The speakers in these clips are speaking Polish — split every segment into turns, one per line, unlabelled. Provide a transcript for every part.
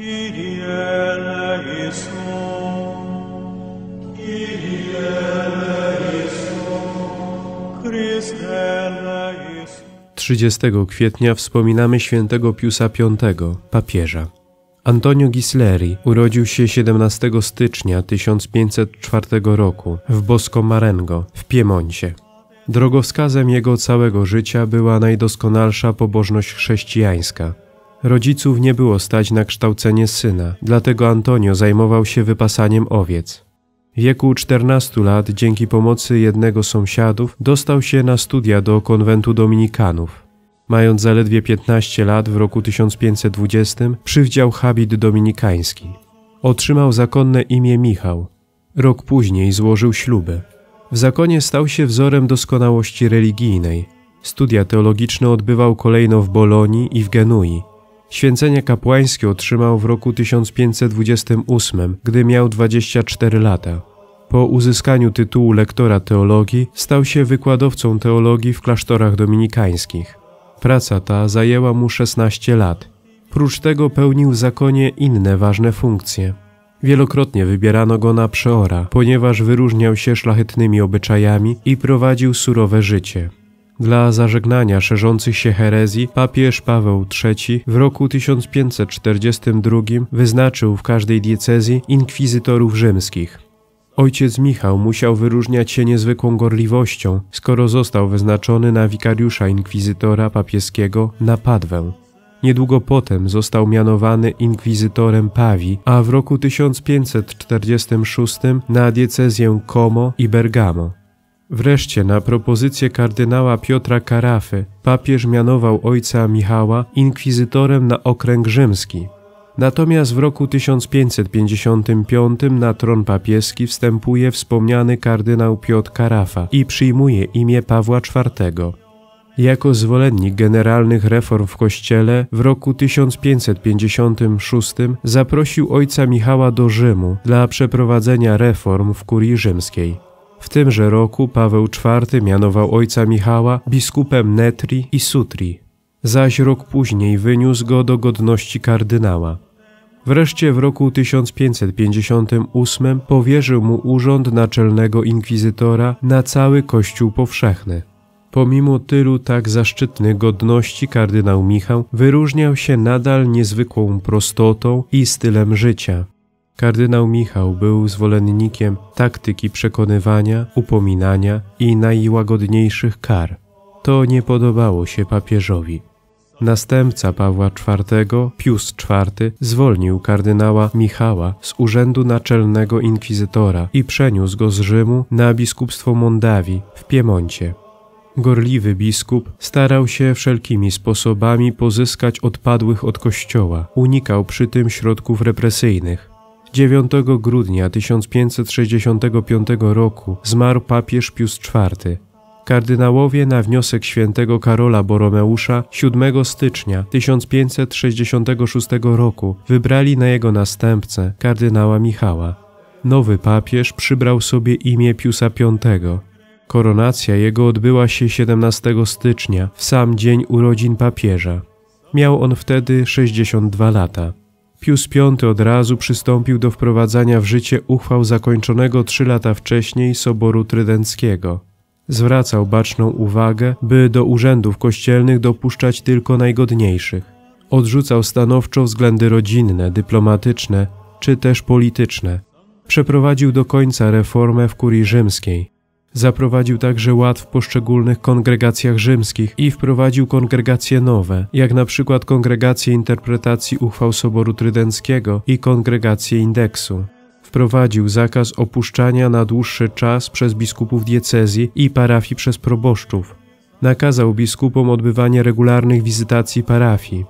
Kyrie 30 kwietnia wspominamy świętego Piusa V, papieża. Antonio Ghisleri urodził się 17 stycznia 1504 roku w Bosco Marengo w Piemoncie. Drogowskazem jego całego życia była najdoskonalsza pobożność chrześcijańska – Rodziców nie było stać na kształcenie syna, dlatego Antonio zajmował się wypasaniem owiec. W wieku 14 lat, dzięki pomocy jednego z sąsiadów, dostał się na studia do konwentu dominikanów. Mając zaledwie 15 lat w roku 1520 przywdział habit dominikański. Otrzymał zakonne imię Michał. Rok później złożył ślubę. W zakonie stał się wzorem doskonałości religijnej. Studia teologiczne odbywał kolejno w Bolonii i w Genui. Święcenie kapłańskie otrzymał w roku 1528, gdy miał 24 lata. Po uzyskaniu tytułu lektora teologii stał się wykładowcą teologii w klasztorach dominikańskich. Praca ta zajęła mu 16 lat. Prócz tego pełnił zakonie inne ważne funkcje. Wielokrotnie wybierano go na przeora, ponieważ wyróżniał się szlachetnymi obyczajami i prowadził surowe życie. Dla zażegnania szerzących się herezji papież Paweł III w roku 1542 wyznaczył w każdej diecezji inkwizytorów rzymskich. Ojciec Michał musiał wyróżniać się niezwykłą gorliwością, skoro został wyznaczony na wikariusza inkwizytora papieskiego na Padwę. Niedługo potem został mianowany inkwizytorem Pawi, a w roku 1546 na diecezję Como i Bergamo. Wreszcie na propozycję kardynała Piotra Karafy papież mianował ojca Michała inkwizytorem na okręg rzymski. Natomiast w roku 1555 na tron papieski wstępuje wspomniany kardynał Piotr Karafa i przyjmuje imię Pawła IV. Jako zwolennik generalnych reform w kościele w roku 1556 zaprosił ojca Michała do Rzymu dla przeprowadzenia reform w kurii rzymskiej. W tymże roku Paweł IV mianował ojca Michała biskupem Netri i Sutri, zaś rok później wyniósł go do godności kardynała. Wreszcie w roku 1558 powierzył mu urząd naczelnego inkwizytora na cały Kościół powszechny. Pomimo tylu tak zaszczytnych godności kardynał Michał wyróżniał się nadal niezwykłą prostotą i stylem życia. Kardynał Michał był zwolennikiem taktyki przekonywania, upominania i najłagodniejszych kar. To nie podobało się papieżowi. Następca Pawła IV, Pius IV, zwolnił kardynała Michała z urzędu naczelnego inkwizytora i przeniósł go z Rzymu na biskupstwo Mondawi w Piemoncie. Gorliwy biskup starał się wszelkimi sposobami pozyskać odpadłych od kościoła, unikał przy tym środków represyjnych. 9 grudnia 1565 roku zmarł papież Pius IV. Kardynałowie na wniosek świętego Karola Boromeusza 7 stycznia 1566 roku wybrali na jego następcę kardynała Michała. Nowy papież przybrał sobie imię Piusa V. Koronacja jego odbyła się 17 stycznia, w sam dzień urodzin papieża. Miał on wtedy 62 lata. Pius V od razu przystąpił do wprowadzania w życie uchwał zakończonego trzy lata wcześniej Soboru Trydenckiego. Zwracał baczną uwagę, by do urzędów kościelnych dopuszczać tylko najgodniejszych. Odrzucał stanowczo względy rodzinne, dyplomatyczne czy też polityczne. Przeprowadził do końca reformę w kurii rzymskiej, Zaprowadził także ład w poszczególnych kongregacjach rzymskich i wprowadził kongregacje nowe, jak na przykład kongregację interpretacji uchwał Soboru Trydenckiego i kongregację indeksu. Wprowadził zakaz opuszczania na dłuższy czas przez biskupów diecezji i parafii przez proboszczów. Nakazał biskupom odbywanie regularnych wizytacji parafii.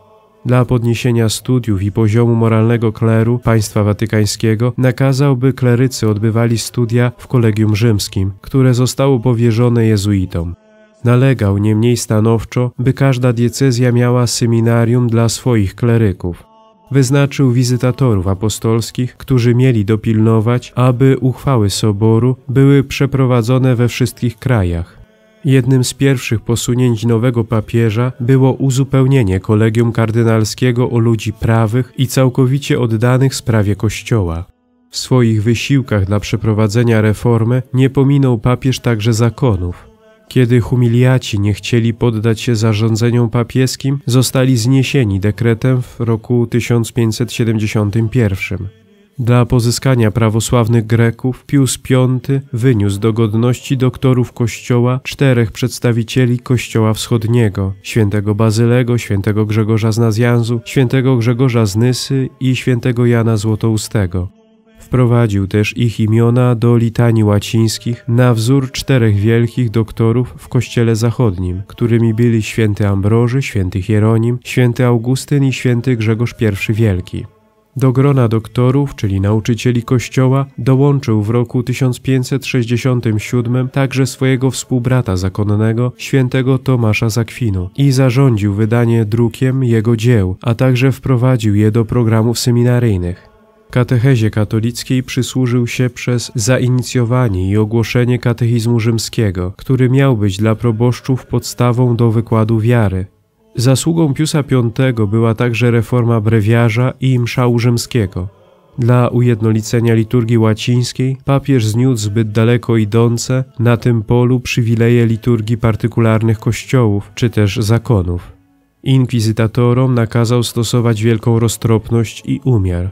Dla podniesienia studiów i poziomu moralnego kleru państwa watykańskiego nakazał, by klerycy odbywali studia w Kolegium Rzymskim, które zostało powierzone jezuitom. Nalegał niemniej stanowczo, by każda diecezja miała seminarium dla swoich kleryków. Wyznaczył wizytatorów apostolskich, którzy mieli dopilnować, aby uchwały soboru były przeprowadzone we wszystkich krajach. Jednym z pierwszych posunięć nowego papieża było uzupełnienie kolegium kardynalskiego o ludzi prawych i całkowicie oddanych sprawie Kościoła. W swoich wysiłkach dla przeprowadzenia reformy nie pominął papież także zakonów. Kiedy humiliaci nie chcieli poddać się zarządzeniom papieskim, zostali zniesieni dekretem w roku 1571. Dla pozyskania prawosławnych Greków Pius V wyniósł do godności doktorów Kościoła czterech przedstawicieli Kościoła Wschodniego, świętego Bazylego, świętego Grzegorza z Nazjanzu, świętego Grzegorza z Nysy i świętego Jana Złotoustego. Wprowadził też ich imiona do litanii łacińskich na wzór czterech wielkich doktorów w Kościele Zachodnim, którymi byli święty Ambroży, święty Hieronim, święty Augustyn i święty Grzegorz I Wielki. Do grona doktorów, czyli nauczycieli kościoła, dołączył w roku 1567 także swojego współbrata zakonnego, świętego Tomasza Zakwinu i zarządził wydanie drukiem jego dzieł, a także wprowadził je do programów seminaryjnych. Katechezie katolickiej przysłużył się przez zainicjowanie i ogłoszenie katechizmu rzymskiego, który miał być dla proboszczów podstawą do wykładu wiary. Zasługą Piusa V była także reforma brewiarza i mszału rzymskiego. Dla ujednolicenia liturgii łacińskiej papież zniósł zbyt daleko idące na tym polu przywileje liturgii partykularnych kościołów czy też zakonów. Inkwizytatorom nakazał stosować wielką roztropność i umiar.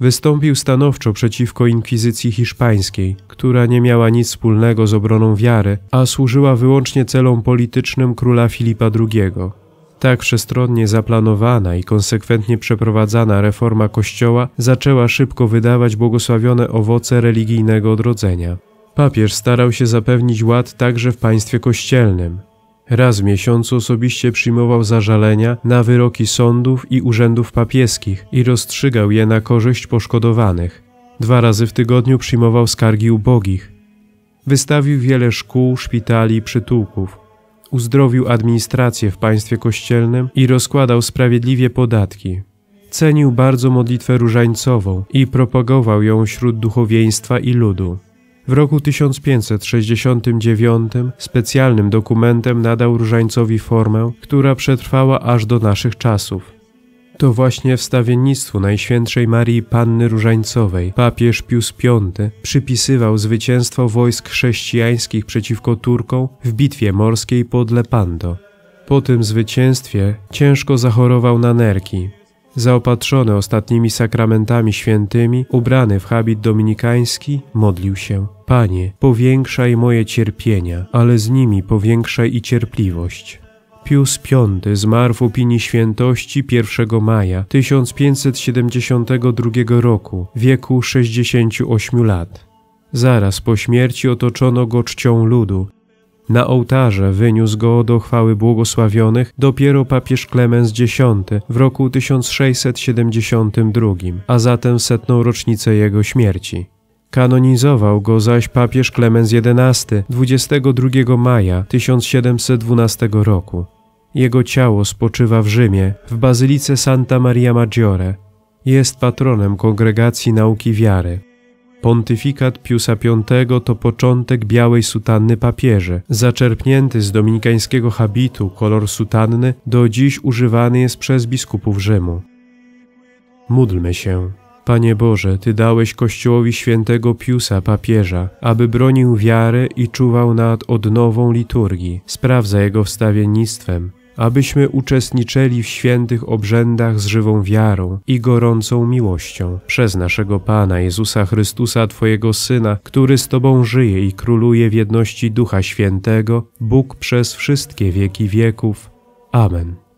Wystąpił stanowczo przeciwko inkwizycji hiszpańskiej, która nie miała nic wspólnego z obroną wiary, a służyła wyłącznie celom politycznym króla Filipa II. Tak wszechstronnie zaplanowana i konsekwentnie przeprowadzana reforma Kościoła zaczęła szybko wydawać błogosławione owoce religijnego odrodzenia. Papież starał się zapewnić ład także w państwie kościelnym. Raz w miesiącu osobiście przyjmował zażalenia na wyroki sądów i urzędów papieskich i rozstrzygał je na korzyść poszkodowanych. Dwa razy w tygodniu przyjmował skargi ubogich. Wystawił wiele szkół, szpitali i przytułków uzdrowił administrację w państwie kościelnym i rozkładał sprawiedliwie podatki. Cenił bardzo modlitwę różańcową i propagował ją wśród duchowieństwa i ludu. W roku 1569 specjalnym dokumentem nadał różańcowi formę, która przetrwała aż do naszych czasów. To właśnie wstawiennictwu Najświętszej Marii Panny Różańcowej papież Pius V przypisywał zwycięstwo wojsk chrześcijańskich przeciwko Turkom w bitwie morskiej pod Lepanto. Po tym zwycięstwie ciężko zachorował na nerki. Zaopatrzony ostatnimi sakramentami świętymi, ubrany w habit dominikański, modlił się: Panie, powiększaj moje cierpienia, ale z nimi powiększaj i cierpliwość. Pius V zmarł w opinii świętości 1 maja 1572 roku w wieku 68 lat. Zaraz po śmierci otoczono go czcią ludu. Na ołtarze wyniósł go do chwały błogosławionych dopiero papież Klemens X w roku 1672, a zatem setną rocznicę jego śmierci. Kanonizował go zaś papież Klemens XI 22 maja 1712 roku. Jego ciało spoczywa w Rzymie, w bazylice Santa Maria Maggiore. Jest patronem kongregacji nauki wiary. Pontyfikat Piusa V to początek białej sutanny papieży. Zaczerpnięty z dominikańskiego habitu kolor sutanny do dziś używany jest przez biskupów Rzymu. Módlmy się. Panie Boże, Ty dałeś Kościołowi świętego Piusa, papieża, aby bronił wiary i czuwał nad odnową liturgii. Spraw za jego wstawiennictwem, abyśmy uczestniczyli w świętych obrzędach z żywą wiarą i gorącą miłością. Przez naszego Pana Jezusa Chrystusa, Twojego Syna, który z Tobą żyje i króluje w jedności Ducha Świętego, Bóg przez wszystkie wieki wieków. Amen.